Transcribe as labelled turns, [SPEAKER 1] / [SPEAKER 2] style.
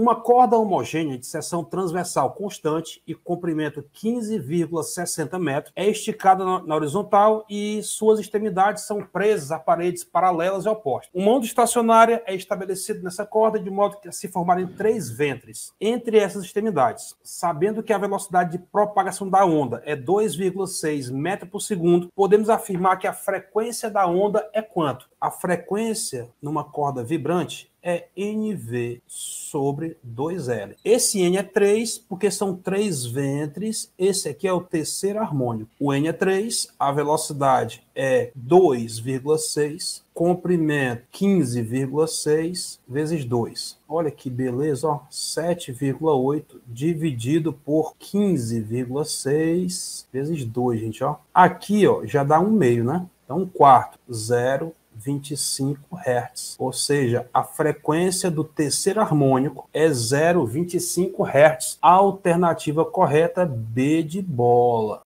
[SPEAKER 1] Uma corda homogênea de seção transversal constante e comprimento 15,60 metros é esticada na horizontal e suas extremidades são presas a paredes paralelas e opostas. Uma onda estacionária é estabelecida nessa corda de modo que se formarem três ventres entre essas extremidades. Sabendo que a velocidade de propagação da onda é 2,6 metros por segundo, podemos afirmar que a frequência da onda é quanto? a frequência numa corda vibrante é NV sobre 2L. Esse N é 3, porque são três ventres. Esse aqui é o terceiro harmônico. O N é 3, a velocidade é 2,6, comprimento 15,6 vezes 2. Olha que beleza, 7,8 dividido por 15,6 vezes 2, gente, ó. Aqui, ó, já dá um meio, né? Então, um quarto, 0, 0,25 Hz, ou seja, a frequência do terceiro harmônico é 0,25 Hz. A alternativa correta é B de bola.